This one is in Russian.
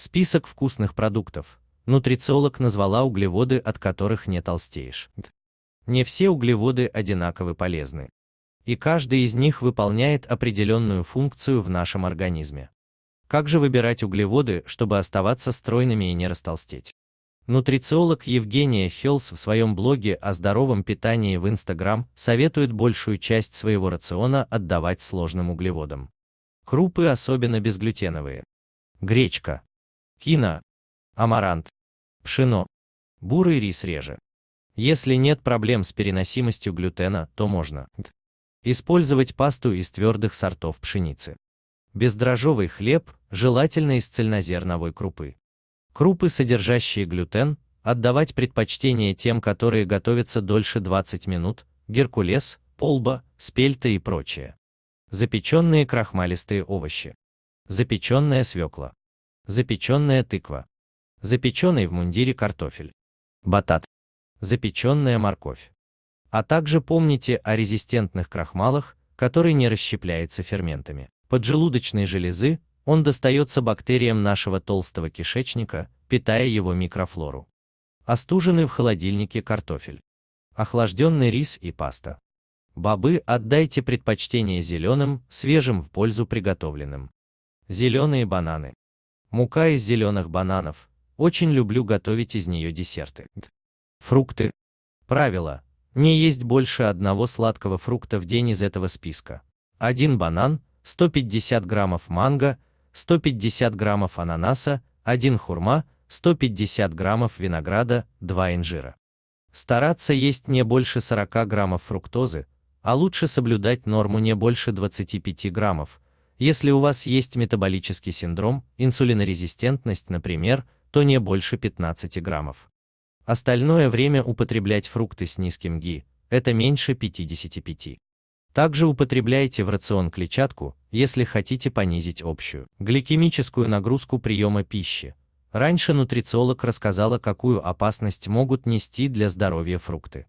Список вкусных продуктов. Нутрициолог назвала углеводы, от которых не толстеешь. Не все углеводы одинаково полезны. И каждый из них выполняет определенную функцию в нашем организме. Как же выбирать углеводы, чтобы оставаться стройными и не растолстеть? Нутрициолог Евгения Хелс в своем блоге о здоровом питании в Инстаграм советует большую часть своего рациона отдавать сложным углеводам. Крупы особенно безглютеновые. Гречка, Хина, амарант, пшено, бурый рис реже. Если нет проблем с переносимостью глютена, то можно использовать пасту из твердых сортов пшеницы. Бездрожжевый хлеб, желательно из цельнозерновой крупы. Крупы, содержащие глютен, отдавать предпочтение тем, которые готовятся дольше 20 минут, геркулес, полба, спельта и прочее. Запеченные крахмалистые овощи. Запеченная свекла запеченная тыква, запеченный в мундире картофель, батат, запеченная морковь. А также помните о резистентных крахмалах, который не расщепляется ферментами. Поджелудочной железы он достается бактериям нашего толстого кишечника, питая его микрофлору. Остуженный в холодильнике картофель. Охлажденный рис и паста. Бобы отдайте предпочтение зеленым, свежим в пользу приготовленным. Зеленые бананы. Мука из зеленых бананов. Очень люблю готовить из нее десерты. Фрукты. Правило. Не есть больше одного сладкого фрукта в день из этого списка. Один банан, 150 граммов манго, 150 граммов ананаса, один хурма, 150 граммов винограда, 2 инжира. Стараться есть не больше 40 граммов фруктозы, а лучше соблюдать норму не больше 25 граммов, если у вас есть метаболический синдром, инсулинорезистентность, например, то не больше 15 граммов. Остальное время употреблять фрукты с низким ГИ, это меньше 55. Также употребляйте в рацион клетчатку, если хотите понизить общую гликемическую нагрузку приема пищи. Раньше нутрициолог рассказала, какую опасность могут нести для здоровья фрукты.